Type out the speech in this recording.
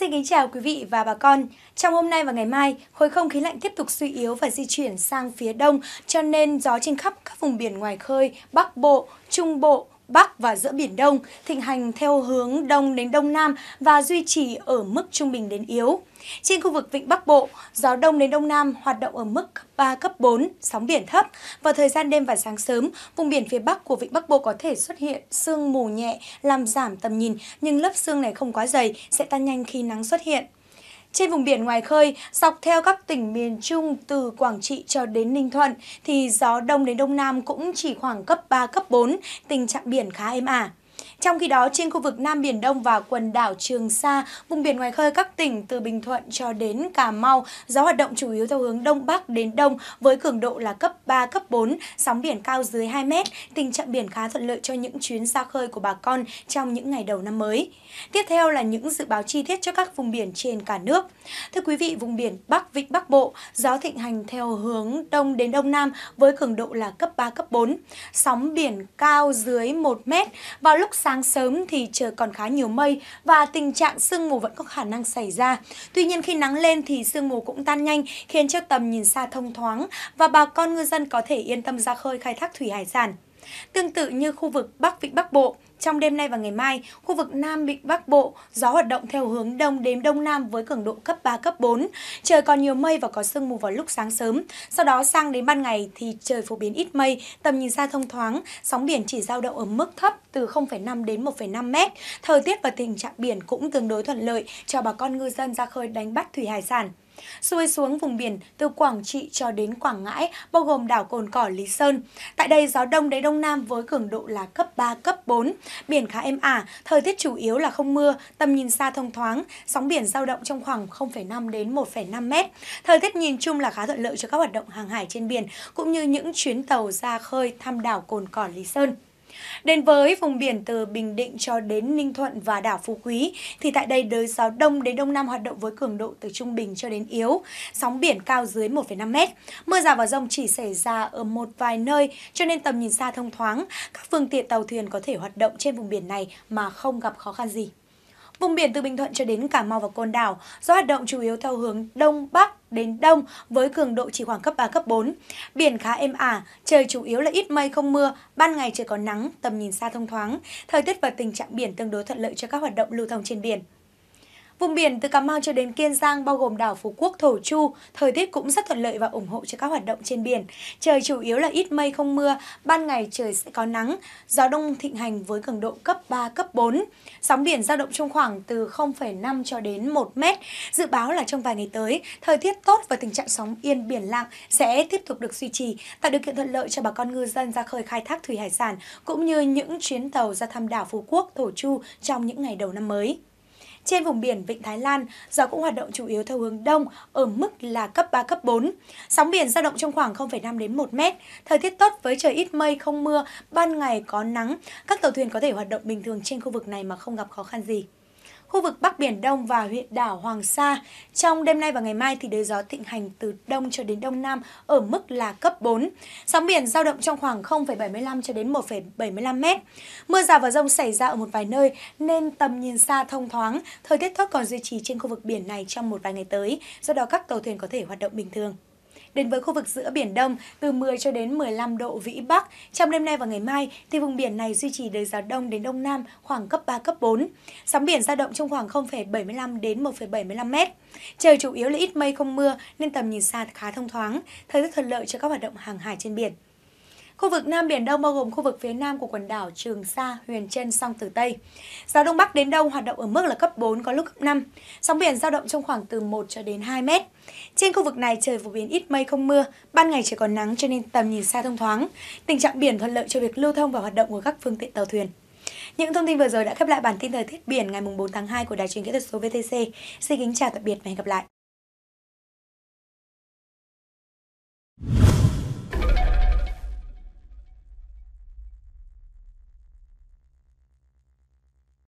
Xin kính chào quý vị và bà con. Trong hôm nay và ngày mai, khối không khí lạnh tiếp tục suy yếu và di chuyển sang phía đông, cho nên gió trên khắp các vùng biển ngoài khơi, Bắc Bộ, Trung Bộ, Bắc và giữa Biển Đông, thịnh hành theo hướng Đông đến Đông Nam và duy trì ở mức trung bình đến yếu. Trên khu vực Vịnh Bắc Bộ, gió Đông đến Đông Nam hoạt động ở mức cấp 3, cấp 4, sóng biển thấp. Vào thời gian đêm và sáng sớm, vùng biển phía Bắc của Vịnh Bắc Bộ có thể xuất hiện sương mù nhẹ làm giảm tầm nhìn, nhưng lớp sương này không quá dày, sẽ tan nhanh khi nắng xuất hiện. Trên vùng biển ngoài khơi, dọc theo các tỉnh miền Trung từ Quảng Trị cho đến Ninh Thuận thì gió đông đến đông nam cũng chỉ khoảng cấp 3, cấp 4, tình trạng biển khá êm ả. Trong khi đó, trên khu vực Nam Biển Đông và quần đảo Trường Sa, vùng biển ngoài khơi các tỉnh từ Bình Thuận cho đến Cà Mau, gió hoạt động chủ yếu theo hướng Đông Bắc đến Đông với cường độ là cấp 3, cấp 4, sóng biển cao dưới 2 mét, tình trạng biển khá thuận lợi cho những chuyến ra khơi của bà con trong những ngày đầu năm mới. Tiếp theo là những dự báo chi tiết cho các vùng biển trên cả nước. Thưa quý vị, vùng biển Bắc Vịnh Bắc Bộ, gió thịnh hành theo hướng Đông đến Đông Nam với cường độ là cấp 3, cấp 4, sóng biển cao dưới 1 mét. Vào lúc Lúc sáng sớm thì trời còn khá nhiều mây và tình trạng sương mù vẫn có khả năng xảy ra. Tuy nhiên khi nắng lên thì sương mù cũng tan nhanh khiến cho tầm nhìn xa thông thoáng và bà con ngư dân có thể yên tâm ra khơi khai thác thủy hải sản. Tương tự như khu vực Bắc Vịnh Bắc Bộ, trong đêm nay và ngày mai, khu vực Nam Vịnh Bắc Bộ gió hoạt động theo hướng đông đến đông nam với cường độ cấp 3 cấp 4, trời còn nhiều mây và có sương mù vào lúc sáng sớm. Sau đó sang đến ban ngày thì trời phổ biến ít mây, tầm nhìn xa thông thoáng, sóng biển chỉ dao động ở mức thấp từ 0,5 đến 1,5 mét. Thời tiết và tình trạng biển cũng tương đối thuận lợi cho bà con ngư dân ra khơi đánh bắt thủy hải sản. Xuôi xuống vùng biển từ Quảng Trị cho đến Quảng Ngãi, bao gồm đảo Cồn Cỏ, Lý Sơn. Tại đây, gió đông đến đông nam với cường độ là cấp 3, cấp 4. Biển khá êm ả, thời tiết chủ yếu là không mưa, tầm nhìn xa thông thoáng, sóng biển dao động trong khoảng 0,5 đến 1,5 mét. Thời tiết nhìn chung là khá thuận lợi cho các hoạt động hàng hải trên biển, cũng như những chuyến tàu ra khơi thăm đảo Cồn Cỏ, Lý Sơn. Đến với vùng biển từ Bình Định cho đến Ninh Thuận và đảo Phú Quý thì tại đây đới gió đông đến đông nam hoạt động với cường độ từ trung bình cho đến yếu, sóng biển cao dưới 1,5 m. Mưa rào và rông chỉ xảy ra ở một vài nơi cho nên tầm nhìn xa thông thoáng, các phương tiện tàu thuyền có thể hoạt động trên vùng biển này mà không gặp khó khăn gì. Vùng biển từ Bình Thuận cho đến Cà Mau và Côn Đảo gió hoạt động chủ yếu theo hướng đông bắc đến đông với cường độ chỉ khoảng cấp 3 cấp 4. Biển khá êm ả, trời chủ yếu là ít mây không mưa, ban ngày trời có nắng, tầm nhìn xa thông thoáng. Thời tiết và tình trạng biển tương đối thuận lợi cho các hoạt động lưu thông trên biển. Vùng biển từ Cà Mau cho đến Kiên Giang bao gồm đảo Phú Quốc, Thổ Chu, thời tiết cũng rất thuận lợi và ủng hộ cho các hoạt động trên biển. Trời chủ yếu là ít mây không mưa, ban ngày trời sẽ có nắng, gió đông thịnh hành với cường độ cấp 3, cấp 4. Sóng biển dao động trong khoảng từ 0,5 cho đến 1 mét. Dự báo là trong vài ngày tới, thời tiết tốt và tình trạng sóng yên biển lặng sẽ tiếp tục được duy trì, tạo điều kiện thuận lợi cho bà con ngư dân ra khơi khai thác thủy hải sản cũng như những chuyến tàu ra thăm đảo Phú Quốc, Thổ Chu trong những ngày đầu năm mới. Trên vùng biển Vịnh Thái Lan, gió cũng hoạt động chủ yếu theo hướng đông ở mức là cấp 3, cấp 4. Sóng biển dao động trong khoảng 0,5 đến 1 mét. Thời tiết tốt với trời ít mây, không mưa, ban ngày có nắng. Các tàu thuyền có thể hoạt động bình thường trên khu vực này mà không gặp khó khăn gì khu vực Bắc Biển Đông và huyện đảo Hoàng Sa. Trong đêm nay và ngày mai thì đới gió thịnh hành từ đông cho đến đông nam ở mức là cấp 4. Sóng biển giao động trong khoảng 0,75 cho đến 1,75 mét Mưa rào và rông xảy ra ở một vài nơi nên tầm nhìn xa thông thoáng, thời tiết tốt còn duy trì trên khu vực biển này trong một vài ngày tới, do đó các tàu thuyền có thể hoạt động bình thường. Đến với khu vực giữa Biển Đông, từ 10 cho đến 15 độ Vĩ Bắc. Trong đêm nay và ngày mai, thì vùng biển này duy trì đời gió đông đến đông nam khoảng cấp 3, cấp 4. Sóng biển dao động trong khoảng 0,75 đến 1,75 mét. Trời chủ yếu là ít mây không mưa nên tầm nhìn xa khá thông thoáng, thời tiết thuận lợi cho các hoạt động hàng hải trên biển. Khu vực Nam Biển Đông bao gồm khu vực phía nam của quần đảo Trường Sa, huyền Trân, Song Tử Tây. Gió Đông Bắc đến Đông hoạt động ở mức là cấp 4, có lúc cấp 5. Sóng biển dao động trong khoảng từ 1 cho đến 2 mét. Trên khu vực này trời phổ biến ít mây không mưa, ban ngày trời còn nắng cho nên tầm nhìn xa thông thoáng. Tình trạng biển thuận lợi cho việc lưu thông và hoạt động của các phương tiện tàu thuyền. Những thông tin vừa rồi đã khép lại bản tin thời tiết biển ngày 4 tháng 2 của Đài truyền kỹ thuật số VTC. Xin kính chào tạm biệt và hẹn gặp lại.